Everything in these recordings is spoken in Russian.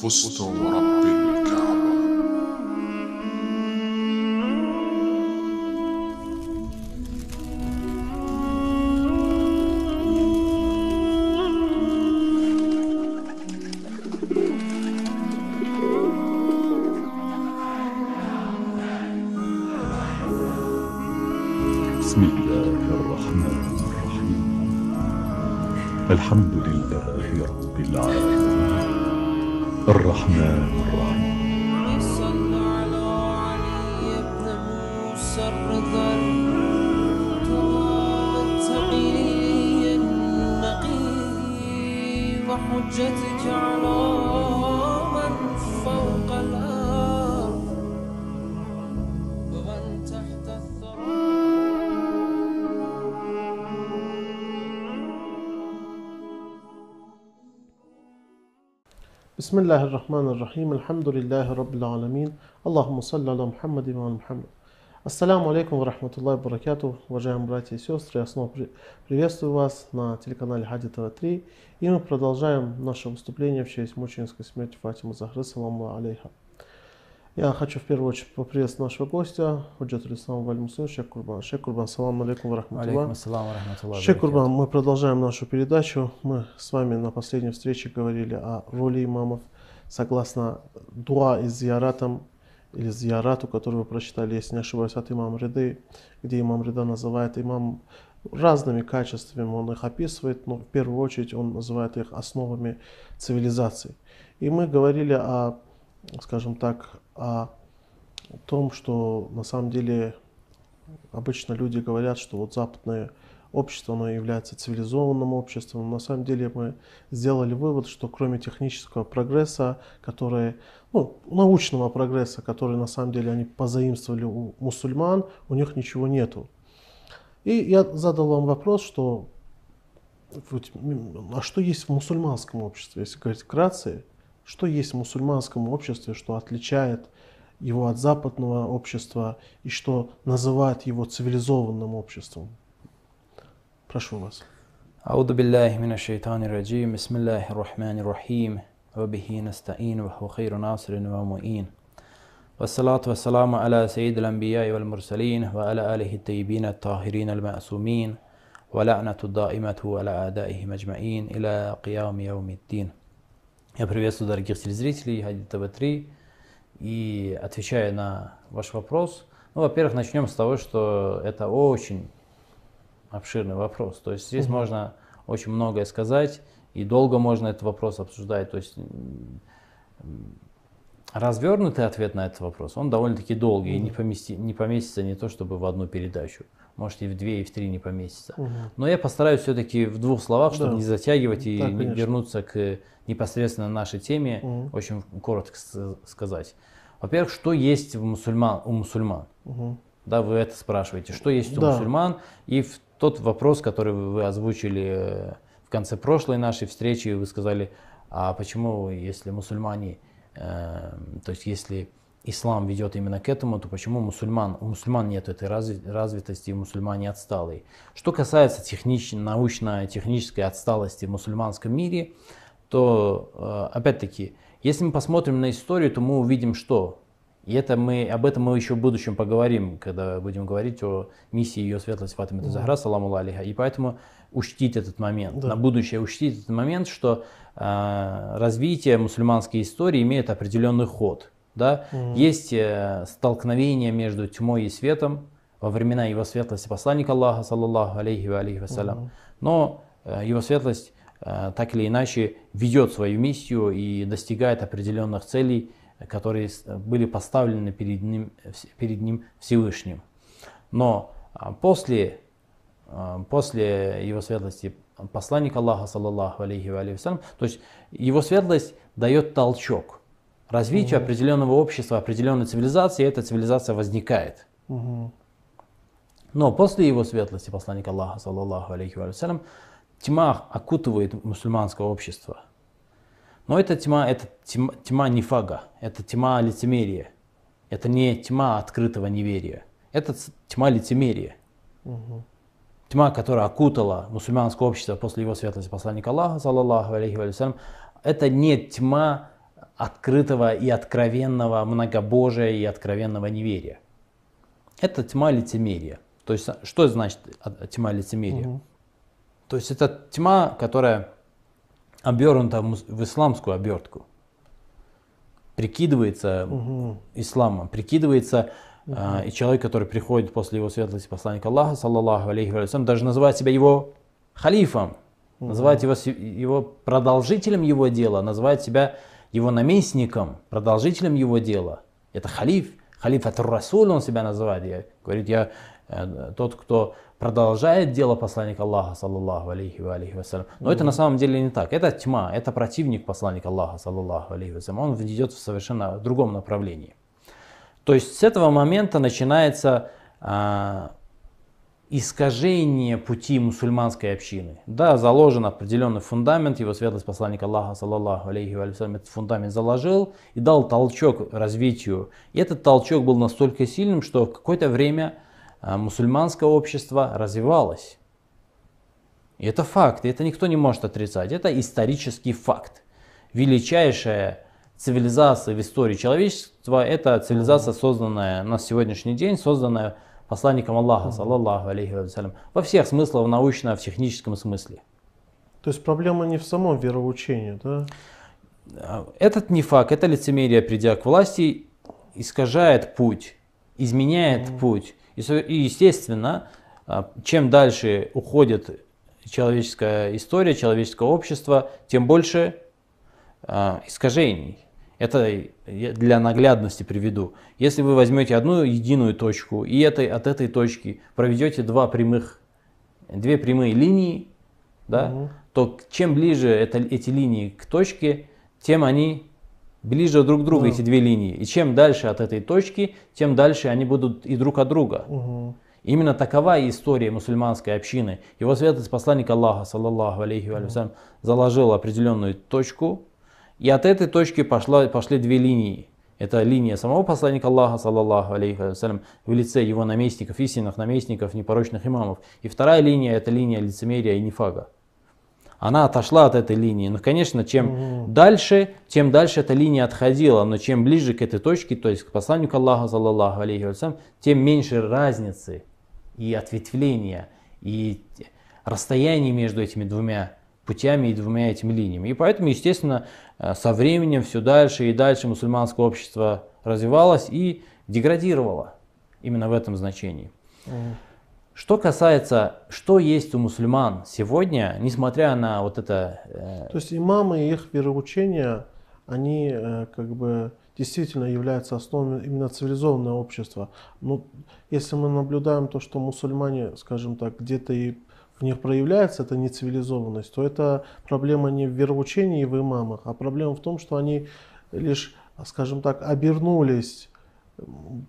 فزت ورب رب العالمين الرحمن الرحيم بسم الله الرحمن الرحيم الحمد لله رب العالمين اللهم صل على محمد وعلى محمد Ассаламу алейкум ва рахматуллахи ва уважаемые братья и сестры, я снова приветствую вас на телеканале Хади ТВ-3, и мы продолжаем наше выступление в честь мученической смерти Фатимы Захры, саламу алейха. Я хочу в первую очередь поприветствовать нашего гостя, Худжат Алислам Вальмусин, Шек Курбан. Шек Курбан, салам алейкум варахматуллах. Шек Курбан, мы продолжаем нашу передачу. Мы с вами на последней встрече говорили о роли имамов согласно дуа из зияратам или зиярату, который вы прочитали, если не ошибаюсь, от имам Реды, где имам Реда называет имам разными качествами, он их описывает, но в первую очередь он называет их основами цивилизации. И мы говорили о скажем так, о том, что на самом деле обычно люди говорят, что вот западное общество, оно является цивилизованным обществом. на самом деле мы сделали вывод, что кроме технического прогресса, который, ну, научного прогресса, который на самом деле они позаимствовали у мусульман, у них ничего нету. И я задал вам вопрос, что а что есть в мусульманском обществе, если говорить вкратце, что есть в мусульманском обществе, что отличает его от западного общества и что называет его цивилизованным обществом? Прошу вас. أعوذ بالله من الشيطان الرجيم بسم الله الرحمن الرحيم وبه نستعين وهو خير ناصر ومؤين والصلاة والسلام على سيد الأنبياء والمرسلين وعلى آله الطيبين الطاهرين المأسومين ولعنة الدائمة على أعدائهم أجمعين إلى قيام يوم الدين я приветствую дорогих телезрителей Хади ТВ3 и отвечая на ваш вопрос. Ну, во-первых, начнем с того, что это очень обширный вопрос. То есть здесь угу. можно очень многое сказать и долго можно этот вопрос обсуждать. То есть развернутый ответ на этот вопрос, он довольно-таки долгий угу. и не, помести, не поместится не то чтобы в одну передачу может и в две, и в три не поместится. Угу. Но я постараюсь все-таки в двух словах, чтобы да. не затягивать и да, не вернуться к э, непосредственно нашей теме, угу. очень коротко сказать. Во-первых, что есть в мусульман, у мусульман? Угу. Да, вы это спрашиваете, что есть у да. мусульман? И в тот вопрос, который вы озвучили э, в конце прошлой нашей встречи, вы сказали, а почему, если мусульмане, э, то есть если ислам ведет именно к этому, то почему мусульман, у мусульман нет этой развитости, и мусульмане отсталые. Что касается технич, научно-технической отсталости в мусульманском мире, то э, опять-таки, если мы посмотрим на историю, то мы увидим, что и это мы, об этом мы еще в будущем поговорим, когда будем говорить о миссии ее светлости Фатимы Захра, саламу алейха. И поэтому учтить этот момент, да. на будущее учтить этот момент, что э, развитие мусульманской истории имеет определенный ход. Да? Mm. Есть э, столкновение между тьмой и светом во времена его светлости посланника Аллаха, саллаллаху алейхи ва алейхи Mm. Но э, его светлость э, так или иначе ведет свою миссию и достигает определенных целей, которые были поставлены перед ним, перед ним Всевышним. Но а, после, а, после его светлости Посланника Аллаха, саллаллаху алейхи ва алейхи то есть его светлость дает толчок – развитию угу. определенного общества, определенной цивилизации, эта цивилизация возникает. Угу. Но после его светлости посланника Аллаха, саллаллаху алейхи вассалям, тьма окутывает мусульманское общество. Но эта тьма, это тьма, тьма нефага, это тьма лицемерия. Это не тьма открытого неверия. Это тьма лицемерия. Угу. Тьма, которая окутала мусульманское общество после его светлости посланника Аллаха, саллаллаху алейхи вассалям, это не тьма открытого и откровенного многобожия и откровенного неверия. Это тьма лицемерия. То есть, что значит а, тьма лицемерия? Угу. То есть, это тьма, которая обернута в исламскую обертку, прикидывается угу. исламом, прикидывается угу. э, и человек, который приходит после его светлости посланника Аллаха, саллаллаху алейхи вассалям, даже называет себя его халифом, угу. называет его, его продолжителем его дела, называет себя его наместником, продолжителем его дела. Это халиф, халиф от расуль он себя называет. Я, говорит, я э, тот, кто продолжает дело посланника Аллаха, саллаллаху алейхи ва алейхи вассалям. Но mm это на самом деле не так. Это тьма, это противник посланника Аллаха, саллаллаху алейхи вассалям. Он идет в совершенно другом направлении. То есть с этого момента начинается а, искажение пути мусульманской общины. Да, заложен определенный фундамент, его светлость посланник Аллаха, саллаллаху алейхи ва этот фундамент заложил и дал толчок развитию. И этот толчок был настолько сильным, что какое-то время а, мусульманское общество развивалось. И это факт, и это никто не может отрицать, это исторический факт. Величайшая цивилизация в истории человечества – это цивилизация, созданная на сегодняшний день, созданная посланником Аллаха, саллаллаху алейхи вассалям, во всех смыслах, в научном, в техническом смысле. То есть проблема не в самом вероучении, да? Э, этот нефак, это лицемерие, придя к власти, искажает путь, изменяет mm. путь. И, естественно, э, чем дальше уходит человеческая история, человеческое общество, тем больше э, искажений. Это для наглядности приведу. Если вы возьмете одну единую точку и этой, от этой точки проведете два прямых, две прямые линии, да, угу. то чем ближе это, эти линии к точке, тем они ближе друг к другу, да. эти две линии. И чем дальше от этой точки, тем дальше они будут и друг от друга. Угу. Именно такова история мусульманской общины. Его святость посланник Аллаха, саллаллаху алейхи угу. заложил определенную точку, и от этой точки пошла, пошли две линии. Это линия самого посланника Аллаха, саллаллаху алейхи вассалям, в лице его наместников, истинных наместников, непорочных имамов. И вторая линия – это линия лицемерия и нефага. Она отошла от этой линии. Но, ну, конечно, чем угу. дальше, тем дальше эта линия отходила. Но чем ближе к этой точке, то есть к посланнику Аллаха, саллаллаху алейхи вассалям, тем меньше разницы и ответвления, и расстояние между этими двумя путями и двумя этими линиями. И поэтому, естественно, э, со временем все дальше и дальше мусульманское общество развивалось и деградировало именно в этом значении. Что касается, что есть у мусульман сегодня, несмотря на вот это... Э, то есть имамы и их вероучения, они э, как бы действительно являются основой именно цивилизованного общества. Но ну, если мы наблюдаем то, что мусульмане, скажем так, где-то и в них проявляется эта нецивилизованность, то это проблема не в вероучении и в имамах, а проблема в том, что они лишь, скажем так, обернулись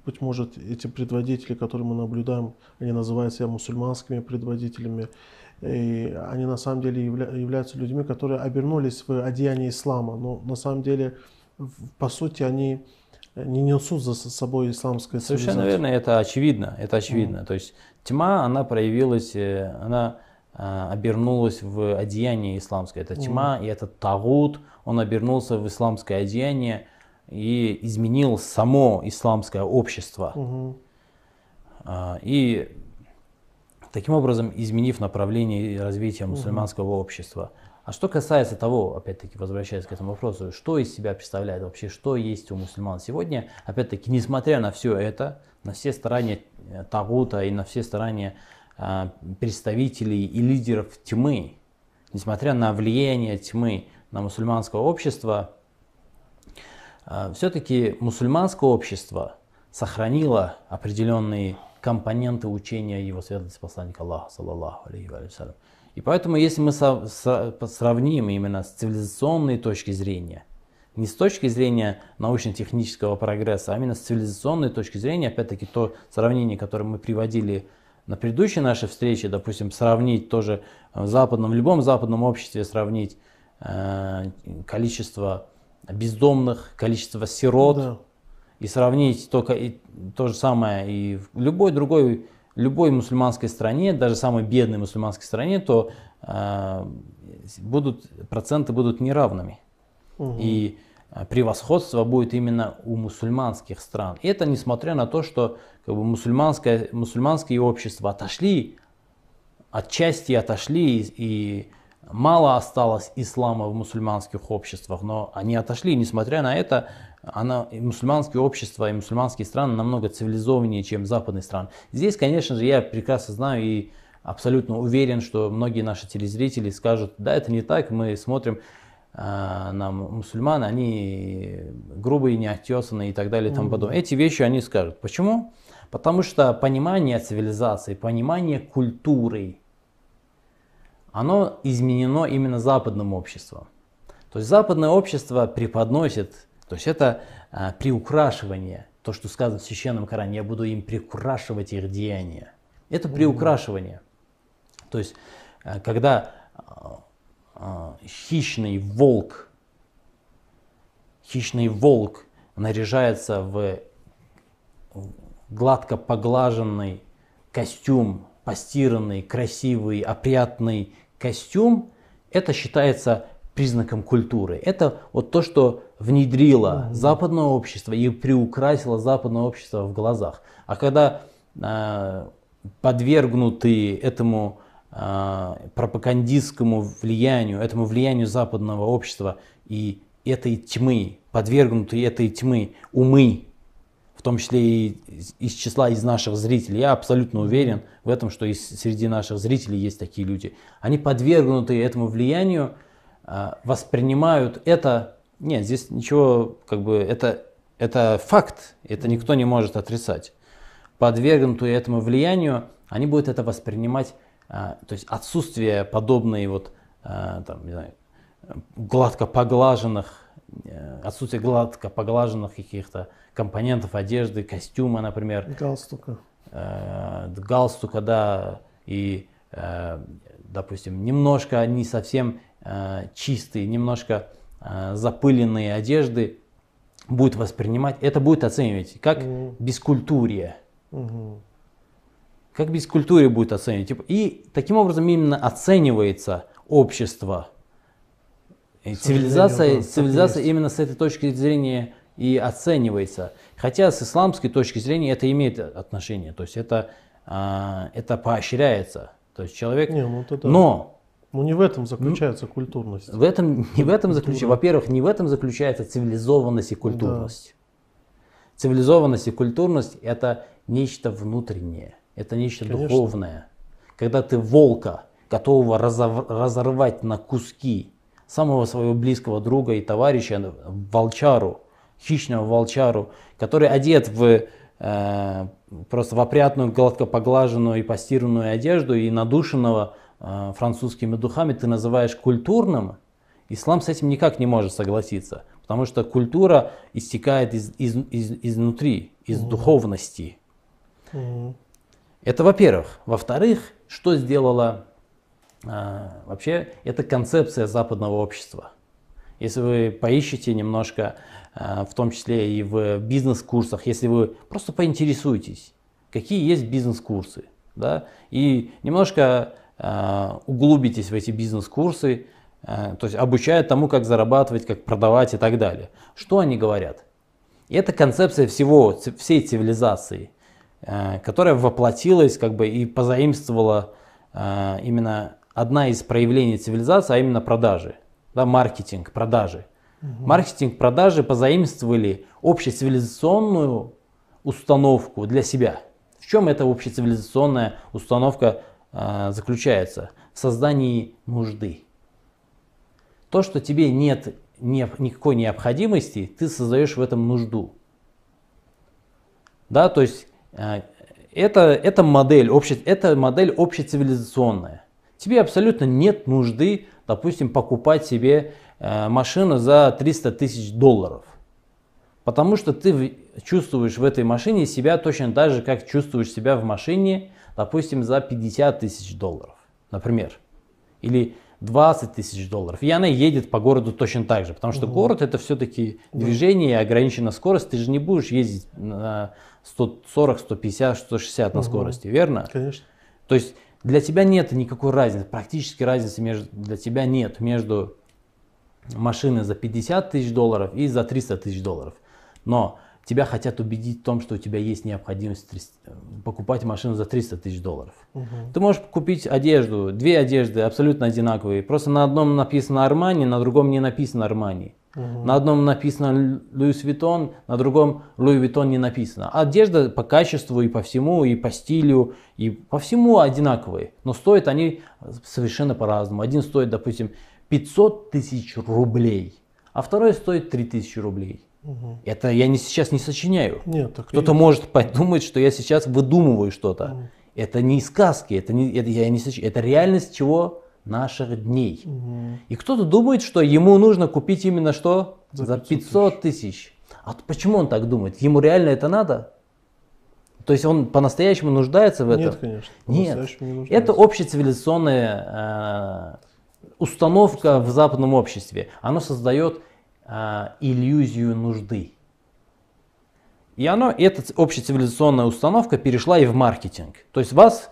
быть может, эти предводители, которые мы наблюдаем, они называют себя мусульманскими предводителями, и они на самом деле явля являются людьми, которые обернулись в одеяние ислама, но на самом деле, по сути, они не несут за собой исламское Совершенно верно, это очевидно, это очевидно. Mm. То есть тьма, она проявилась, э, она а, обернулась в одеяние исламское. Это тьма mm. и это тагут, он обернулся в исламское одеяние и изменил само исламское общество. Mm -hmm. И таким образом изменив направление развития мусульманского mm общества. А что касается того, опять-таки возвращаясь к этому вопросу, что из себя представляет вообще, что есть у мусульман сегодня, опять-таки, несмотря на все это, на все старания э, Тагута и на все старания э, представителей и лидеров тьмы, несмотря на влияние тьмы на мусульманское общество, э, а, все-таки мусульманское общество сохранило определенные компоненты учения его святости посланника Аллаха, саллаллаху алейхи вассалям. И поэтому, если мы со, со, сравним именно с цивилизационной точки зрения, не с точки зрения научно-технического прогресса, а именно с цивилизационной точки зрения, опять-таки то сравнение, которое мы приводили на предыдущей нашей встрече, допустим, сравнить тоже э, в западном, в любом западном обществе сравнить э, количество бездомных, количество сирот да. и сравнить только и, то же самое и в любой другой любой мусульманской стране, даже самой бедной мусульманской стране, то э, будут, проценты будут неравными. Угу. И э, превосходство будет именно у мусульманских стран. И это несмотря на то, что как бы, мусульманское, мусульманские общества отошли, отчасти отошли, и, и мало осталось ислама в мусульманских обществах, но они отошли. Несмотря на это, она, мусульманское общество и мусульманские страны намного цивилизованнее, чем западные страны. Здесь, конечно же, я прекрасно знаю и абсолютно уверен, что многие наши телезрители скажут, да, это не так, мы смотрим э, на мусульман, они грубые, неотесанные и так далее и тому подобное. Эти вещи они скажут. Почему? Потому что понимание цивилизации, понимание культуры, оно изменено именно западным обществом. То есть западное общество преподносит то есть это а, приукрашивание, то, что сказано в Священном Коране, я буду им приукрашивать их деяния. Это приукрашивание. То есть, а, когда а, а, хищный волк, хищный волк наряжается в гладко поглаженный костюм, постиранный, красивый, опрятный костюм, это считается признаком культуры. Это вот то, что внедрило mm-hmm. западное общество и приукрасило западное общество в глазах. А когда э, а, подвергнуты этому э, пропагандистскому влиянию, этому влиянию западного общества и этой тьмы, подвергнуты этой тьмы умы, в том числе и из, числа из наших зрителей, я абсолютно уверен в этом, что и среди наших зрителей есть такие люди, они подвергнуты этому влиянию, а, воспринимают это, нет, здесь ничего, как бы, это, это факт, это никто не может отрицать. Подвергнутые этому влиянию, они будут это воспринимать, а, то есть отсутствие подобной вот, а, там, не знаю, гладко поглаженных, э, отсутствие гладко поглаженных каких-то компонентов одежды, костюма, например. Галстука. Э, галстука, да, и, э, допустим, немножко не совсем Э, чистые, немножко э, запыленные одежды будет воспринимать, это будет оценивать как угу. бескультурие. Угу. Как бескультурие будет оценивать. И таким образом именно оценивается общество. И цивилизация, цивилизация именно с этой точки зрения и оценивается. Хотя с исламской точки зрения это имеет отношение. То есть это, э, это поощряется. То есть человек... Не, ну, это Но ну не в этом ну, заключается ну, культурность. В этом, не в этом заключается, во-первых, не в этом заключается цивилизованность и культурность. Да. Цивилизованность и культурность это нечто внутреннее, это нечто Конечно. духовное. Когда ты волка, готового разорвать на куски самого своего близкого друга и товарища, волчару, хищного волчару, который одет в э, просто в опрятную, гладко поглаженную и постиранную одежду и надушенного Э, французскими духами ты называешь культурным, ислам с этим никак не может согласиться, потому что культура истекает из, из, из, изнутри, из mm духовности. mm Это во-первых. Во-вторых, что сделала а, вообще эта концепция западного общества? Если вы поищете немножко, а, в том числе и в бизнес-курсах, если вы просто поинтересуетесь, какие есть бизнес-курсы, да, и немножко Э, углубитесь в эти бизнес-курсы, э, то есть обучают тому, как зарабатывать, как продавать и так далее. Что они говорят? И это концепция всего, всей цивилизации, э, которая воплотилась как бы и позаимствовала именно одна из проявлений цивилизации, а именно продажи, да, маркетинг, продажи. Угу. Маркетинг, продажи позаимствовали общецивилизационную установку для себя. В чем эта общецивилизационная установка а, заключается в создании нужды. То, что тебе нет никакой необходимости, ты создаешь в этом нужду. Да, то есть а, это, это, модель, обще, это модель общецивилизационная. Тебе абсолютно нет нужды, допустим, покупать себе а, машину за 300 тысяч долларов. Потому что ты чувствуешь в этой машине себя точно так же, как чувствуешь себя в машине, допустим, за 50 тысяч долларов, например, или 20 тысяч долларов. И она едет по городу точно так же, потому что угу. город это все-таки движение и ограничена скорость. Ты же не будешь ездить на 140, 150, 160 на скорости, верно? Конечно. То есть для тебя нет никакой разницы, практически разницы между, для тебя нет между машиной за 50 тысяч долларов и за 300 тысяч долларов. Но тебя хотят убедить в том, что у тебя есть необходимость 30, э, покупать машину за 300 тысяч долларов. Угу. Ты можешь купить одежду, две одежды абсолютно одинаковые. Просто на одном написано Армани, на другом не написано Армани. Угу. На одном написано Луис Витон, на другом Луи Витон не написано. Одежда по качеству и по всему, и по стилю, и по всему одинаковые. Но стоят они совершенно по-разному. Один стоит, допустим, 500 тысяч рублей, а второй стоит 3000 рублей. Угу. Это я не, сейчас не сочиняю. Нет, так Кто-то и... может подумать, что я сейчас выдумываю что-то. Угу. Это не сказки, это, не, это, я не соч... это реальность чего? Наших дней. Угу. И кто-то думает, что ему нужно купить именно что? За, 500 тысяч. тысяч. А почему он так думает? Ему реально это надо? То есть он по-настоящему нуждается в этом? Нет, конечно. Нет. Не это общецивилизационная э, установка в западном обществе. Оно создает э, иллюзию нужды. И оно, эта общецивилизационная установка перешла и в маркетинг. То есть вас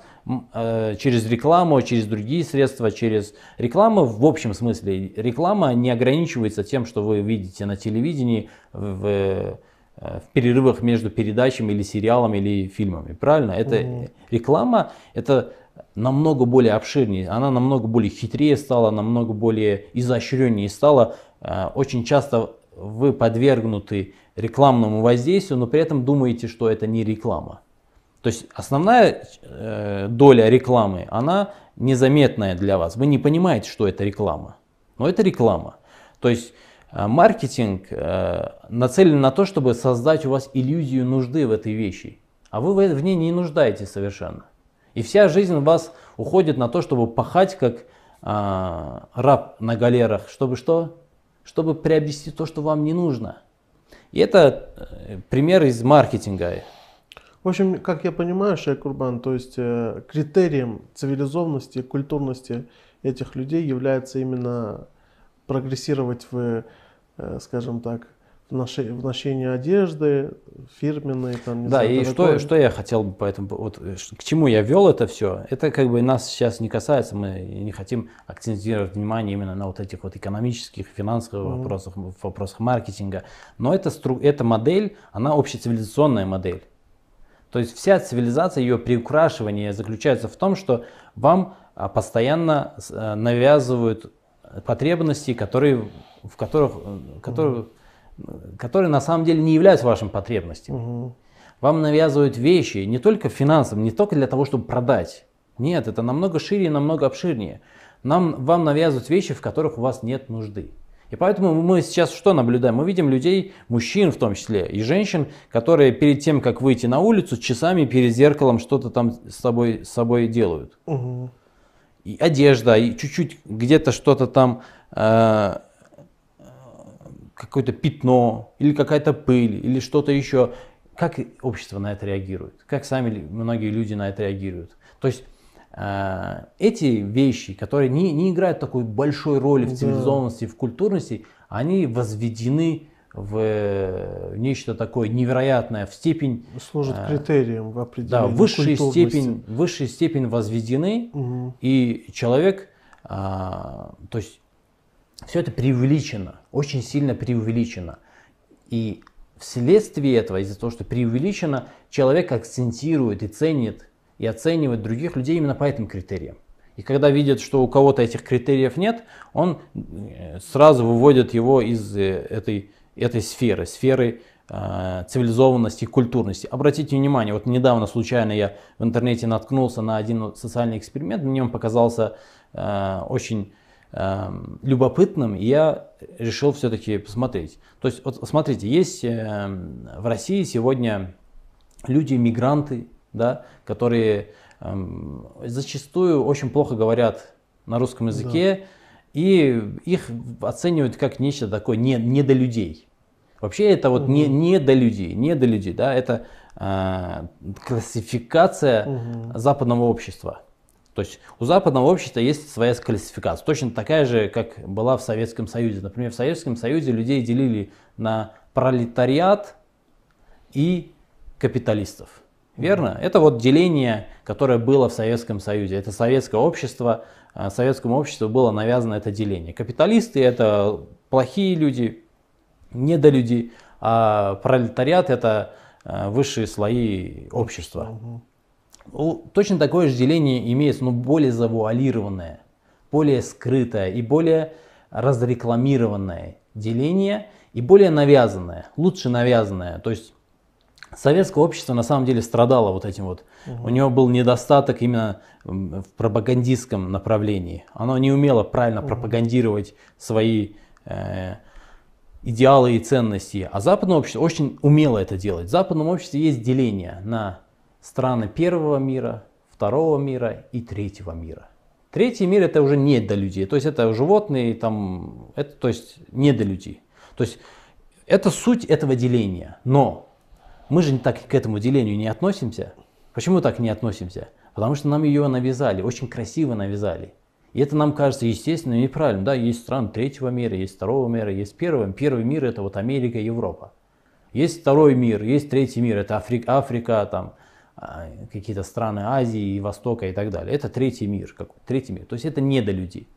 э, через рекламу, через другие средства, через рекламу, в общем смысле, реклама не ограничивается тем, что вы видите на телевидении, в, в э, перерывах между передачами или сериалами или фильмами. Правильно? Это угу. реклама, это намного более обширнее, она намного более хитрее стала, намного более изощреннее стала Э, очень часто вы подвергнуты рекламному воздействию, но при этом думаете, что это не реклама. То есть основная э, доля рекламы, она незаметная для вас. Вы не понимаете, что это реклама, но это реклама. То есть э, маркетинг нацелен на то, чтобы создать у вас иллюзию нужды в этой вещи, а вы в ней не нуждаетесь совершенно. И вся жизнь вас уходит на то, чтобы пахать как а, раб на галерах, чтобы что? чтобы приобрести то, что вам не нужно. И это э, пример из маркетинга. В общем, как я понимаю, Шейх Курбан, то есть э, критерием цивилизованности, культурности этих людей является именно прогрессировать в, э, скажем так, ношение одежды, фирменные там. Не да, знаю, и что, такое. что я хотел бы поэтому, вот э, к чему я вел это все, это как бы нас сейчас не касается, мы не хотим акцентировать внимание именно на вот этих вот экономических, финансовых mm-hmm. вопросах, вопросах маркетинга, но это стру, эта модель, она общецивилизационная модель. То есть вся цивилизация, ее приукрашивание заключается в том, что вам а, постоянно э, навязывают потребности, которые, в которых, э, которые, mm-hmm которые на самом деле не являются вашим потребностями. Угу. Вам навязывают вещи не только финансовым, не только для того, чтобы продать. Нет, это намного шире и намного обширнее. Нам, вам навязывают вещи, в которых у вас нет нужды. И поэтому мы сейчас что наблюдаем? Мы видим людей, мужчин в том числе, и женщин, которые перед тем, как выйти на улицу, часами перед зеркалом что-то там с собой, с собой делают. Угу. И одежда, и чуть-чуть где-то что-то там э, какое-то пятно, или какая-то пыль, или что-то еще. Как общество на это реагирует? Как сами многие люди на это реагируют? То есть э, эти вещи, которые не, не играют такой большой роли в цивилизованности, в культурности, они возведены в нечто такое невероятное, в степень... Служит э, критерием в определении Да, высшая степень, высшей степень возведены, угу. и человек, а, то есть все это преувеличено, очень сильно преувеличено. И вследствие этого, из-за того, что преувеличено, человек акцентирует и ценит, и оценивает других людей именно по этим критериям. И когда видит, что у кого-то этих критериев нет, он э, сразу выводит его из э, этой, этой сферы, сферы э, цивилизованности и культурности. Обратите внимание, вот недавно случайно я в интернете наткнулся на один социальный эксперимент, мне он показался э, очень Эм, любопытным, и я решил все-таки посмотреть. То есть, вот смотрите, есть эм, в России сегодня люди, мигранты, да, которые эм, зачастую очень плохо говорят на русском языке, да. и их оценивают как нечто такое не, не до людей. Вообще это вот угу. не, не до людей, не до людей, да, это э, классификация угу. западного общества. То есть у западного общества есть своя классификация, точно такая же, как была в Советском Союзе. Например, в Советском Союзе людей делили на пролетариат и капиталистов. Верно? Это вот деление, которое было в Советском Союзе. Это советское общество, а, советскому обществу было навязано это деление. Капиталисты это плохие люди, недолюди, а пролетариат это а, высшие слои общества. Mm-hmm. Ну, точно такое же деление имеется, но более завуалированное, более скрытое и более разрекламированное деление и более навязанное, лучше навязанное. То есть советское общество на самом деле страдало вот этим вот. Угу. У него был недостаток именно в пропагандистском направлении. Оно не умело правильно угу. пропагандировать свои э, идеалы и ценности. А западное общество очень умело это делать. В западном обществе есть деление на страны первого мира, второго мира и третьего мира. Третий мир это уже не до людей, то есть это животные, там, это, то есть не до людей. То есть это суть этого деления, но мы же так к этому делению не относимся. Почему так не относимся? Потому что нам ее навязали, очень красиво навязали. И это нам кажется естественным и правильным. Да, есть страны третьего мира, есть второго мира, есть первого. Первый мир это вот Америка, Европа. Есть второй мир, есть третий мир, это Африка, Африка там, а, какие-то страны Азии и Востока и так далее. Это третий мир, какой третий мир. То есть это не до людей.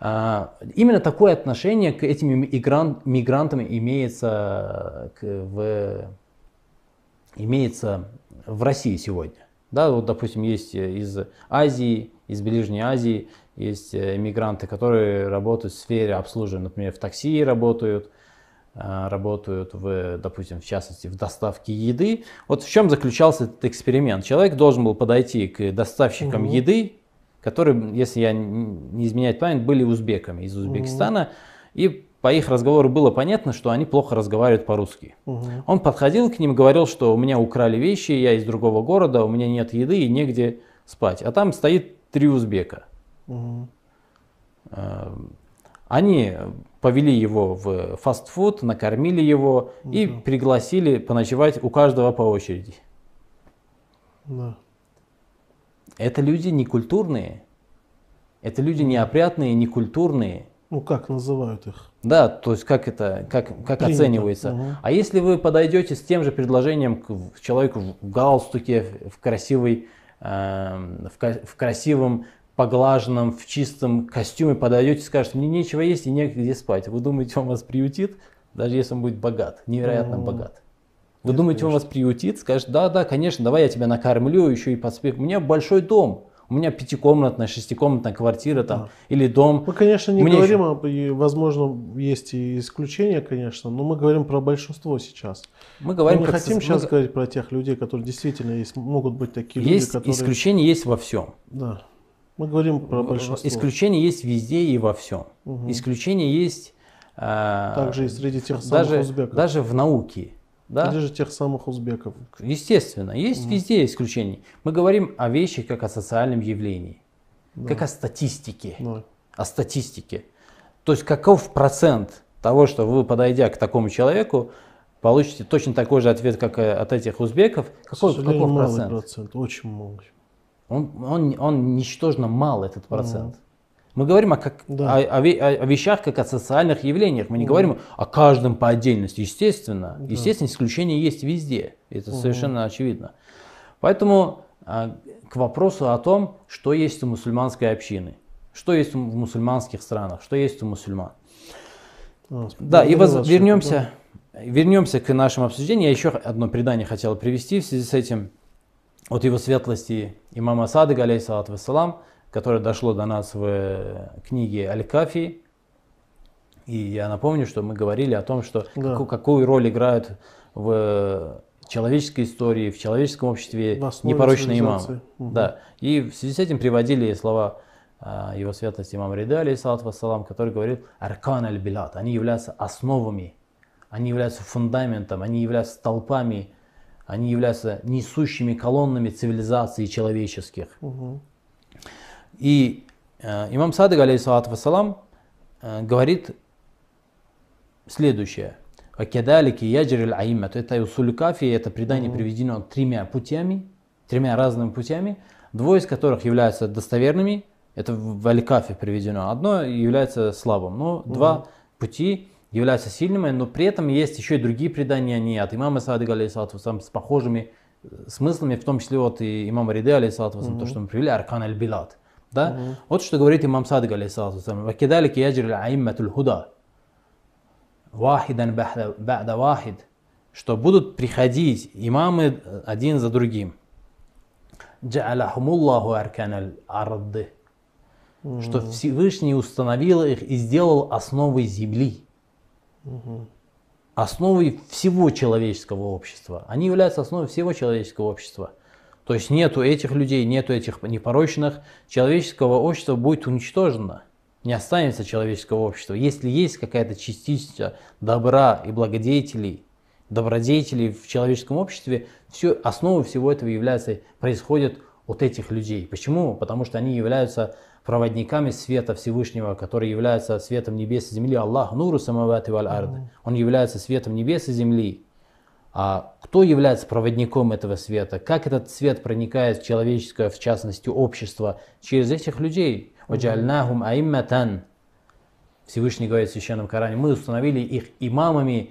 А, именно такое отношение к этим мигран, мигрантам имеется э, в, имеется в России сегодня. Да, вот, допустим, есть э, из Азии, из Ближней Азии, есть иммигранты, э, которые работают в сфере обслуживания, например, в такси работают, Э, работают, в, допустим, в частности, в доставке еды. Вот в чем заключался этот эксперимент? Человек должен был подойти к доставщикам угу. еды, которые, если я не изменять память, были узбеками из Узбекистана, угу. и по их разговору было понятно, что они плохо разговаривают по-русски. Угу. Он подходил к ним, говорил, что у меня украли вещи, я из другого города, у меня нет еды и негде спать. А там стоит три узбека. Угу. Они повели его в фастфуд, накормили его угу. и пригласили поночевать у каждого по очереди. Да. Это люди некультурные. Это люди неопрятные, некультурные. Ну как называют их? Да, то есть как это, как, как оценивается. Угу. А если вы подойдете с тем же предложением к человеку в галстуке, в красивой, э, в, в красивом поглаженном, в чистом костюме подойдете и скажете, мне нечего есть и негде спать. Вы думаете, он вас приютит, даже если он будет богат, невероятно mm богат. Вы думаете, конечно. он вас приютит, скажет, да, да, конечно, давай я тебя накормлю, еще и подспех. У меня большой дом, у меня пятикомнатная, шестикомнатная квартира там, да. или дом. Мы, конечно, не Мне говорим, еще... об, возможно, есть и исключения, конечно, но мы говорим про большинство сейчас. Мы говорим мы не хотим со... сейчас мы... говорить про тех людей, которые действительно есть, могут быть такие есть люди, которые... Исключения есть во всем. Да. Мы говорим про большинство. Исключения есть везде и во всем. Угу. Исключения есть... Э, Также и среди тех самых даже, узбеков. Даже в науке. Да? Или же тех самых узбеков. Естественно, есть угу. везде исключения. Мы говорим о вещи как о социальном явлении, да. как о статистике. Да. О статистике. То есть каков процент того, что вы, подойдя к такому человеку, получите точно такой же ответ, как э, от этих узбеков? Какой, каков процент? процент? Очень мало. Он, он, он ничтожно мал, этот процент. Mm. Мы говорим о, как, да. о, о, о вещах как о социальных явлениях. Мы не угу. говорим о каждом по отдельности. Естественно, да. естественно, исключения есть везде. Это угу. совершенно очевидно. Поэтому а, к вопросу о том, что есть у мусульманской общины, что есть в мусульманских странах, что есть у мусульман. А, да, и воз, вернемся, вернемся к нашему обсуждению. Я еще одно предание хотел привести в связи с этим от его светлости имама Садыга, алейсалат вассалам, которое дошло до нас в э, книге Аль-Кафи. И я напомню, что мы говорили о том, что да. какую, какую роль играют в человеческой истории, в человеческом обществе непорочные имам. Угу. Да. И в связи с этим приводили слова а, его светлости имам Рида, алейсалат вассалам, который говорит «Аркан аль-билат». Они являются основами, они являются фундаментом, они являются толпами они являются несущими колоннами цивилизации человеческих. Угу. И э, имам Садыг, алейхиссалату вассалам, э, говорит следующее. Акедалики яджириль аимма. Это усуль кафи, это предание угу. приведено тремя путями, тремя разными путями, двое из которых являются достоверными, это в аль приведено. Одно является слабым, но угу. два пути являются сильными, но при этом есть еще и другие предания не от имама Садыга, алейсалату с похожими э, смыслами, в том числе вот и имама Риды, алейсалату mm-hmm. то, что мы привели, аркан аль-билат. Да? Вот что говорит имам Садыга, алейсалату «Вакидалики яджри аимматуль худа, вахидан бахда вахид», что будут приходить имамы один за другим. «Джа'аляхумуллаху аркан аль-арды», что Всевышний установил их и сделал основой земли угу. основой всего человеческого общества. Они являются основой всего человеческого общества. То есть нету этих людей, нету этих непорочных, человеческого общества будет уничтожено. Не останется человеческого общества. Если есть какая-то частичка добра и благодетелей, добродетелей в человеческом обществе, все, основой всего этого является, происходит от этих людей. Почему? Потому что они являются проводниками света Всевышнего, который является светом небес и земли. Аллах нуру самавати валь арды. Он является светом небес и земли. А кто является проводником этого света? Как этот свет проникает в человеческое, в частности, общество? Через этих людей. Оджальнахум аимматан. Всевышний говорит в Священном Коране, мы установили их имамами,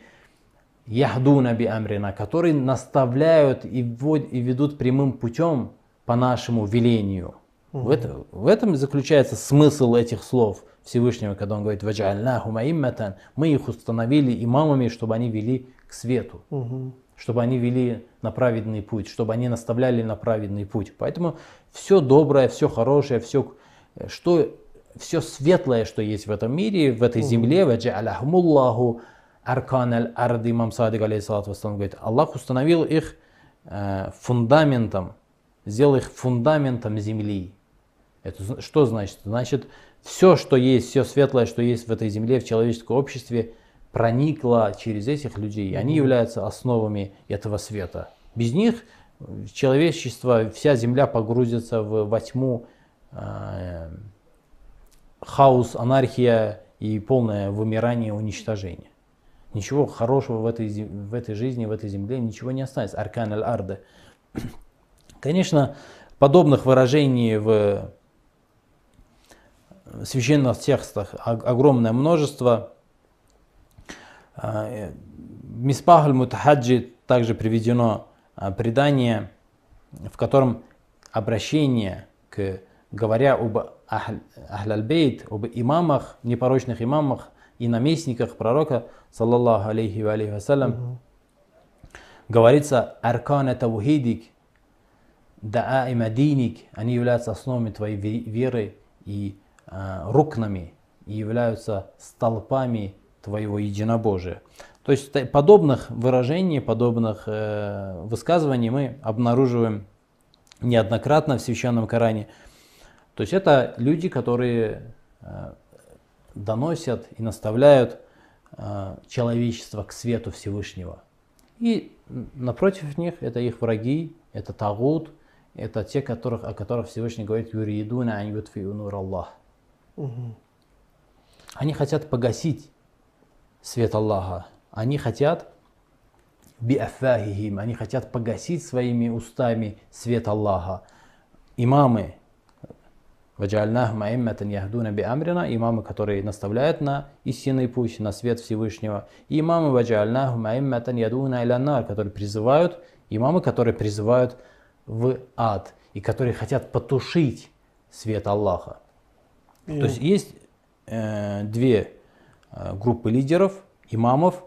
яхдуна би амрина, которые наставляют и, ввод, и ведут прямым путем по нашему велению – Угу. В, это, в этом и заключается смысл этих слов Всевышнего, когда он говорит «Ваджальнахумаимматан» мы их установили имамами, чтобы они вели к свету. Угу чтобы они вели на праведный путь, чтобы они наставляли на праведный путь. Поэтому все доброе, все хорошее, все, э, что, все светлое, что есть в этом мире, в этой земле, ваджа'аляхмуллаху аркан аль арды имам Садик, алейхиссалату вассалам, говорит, Аллах установил их э, фундаментом, сделал их фундаментом земли. Это что значит? Значит, все, что есть, все светлое, что есть в этой земле, в человеческом обществе, проникло через этих людей. Они являются основами этого света. Без них э, человечество, вся земля погрузится в, во тьму, э, хаос, анархия и полное вымирание, уничтожение. Ничего хорошего в этой, в этой жизни, в этой земле, ничего не останется. Аркан аль-Арда. Конечно, подобных выражений в священных текстах огромное множество. А, э, Миспах аль-Мутахаджи также приведено а, предание, в котором обращение к, говоря об Ахляльбейт, об имамах, непорочных имамах и наместниках пророка, саллаллаху алейхи ва алейхи вассалям, говорится «Аркан это вухидик, даа и мадиник», они являются основами твоей веры и Э, рукнами и являются столпами твоего единобожия. То есть подобных выражений, подобных э, высказываний мы обнаруживаем неоднократно в священном Коране. То есть это люди, которые э, доносят и наставляют э, человечество к свету Всевышнего. И напротив них это их враги, это тагут, это те, которых, о которых Всевышний говорит «Юридуна ань Аллах». Они хотят погасить свет Аллаха. Они хотят биафахихим, они хотят погасить своими устами свет Аллаха. Имамы, ваджальнахм аимматан яхдуна биамрина, имамы, которые наставляют на истинный путь, на свет Всевышнего. И имамы, ваджальнахм аимматан ядуна илянар, которые призывают, имамы, которые призывают в ад и которые хотят потушить свет Аллаха. Mm. То есть есть э, две э, группы лидеров, имамов,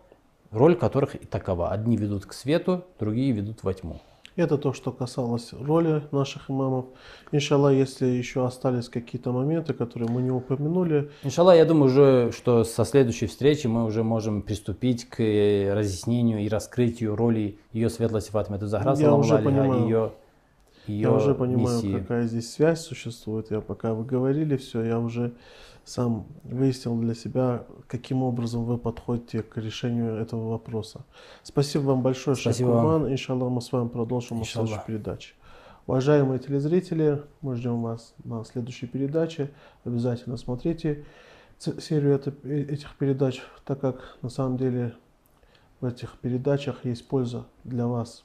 роль которых и такова. Одни ведут к свету, другие ведут во тьму. Это то, что касалось роли наших имамов. Иншалла, если еще остались какие-то моменты, которые мы не упомянули. Иншалла, я думаю уже, что со следующей встречи мы уже можем приступить к разъяснению и раскрытию роли ее светлости Фатмы Захра, я уже а понимаю. ее ее Я уже понимаю, миссии. какая здесь связь существует. Я пока вы говорили все, я уже сам выяснил для себя, каким образом вы подходите к решению этого вопроса. Спасибо вам большое, Спасибо Шахкуман. Вам. Иншаллах, мы с вами продолжим нашу передачу. Уважаемые телезрители, мы ждем вас на следующей передаче. Обязательно смотрите серию это, э, этих передач, так как на самом деле в этих передачах есть польза для вас,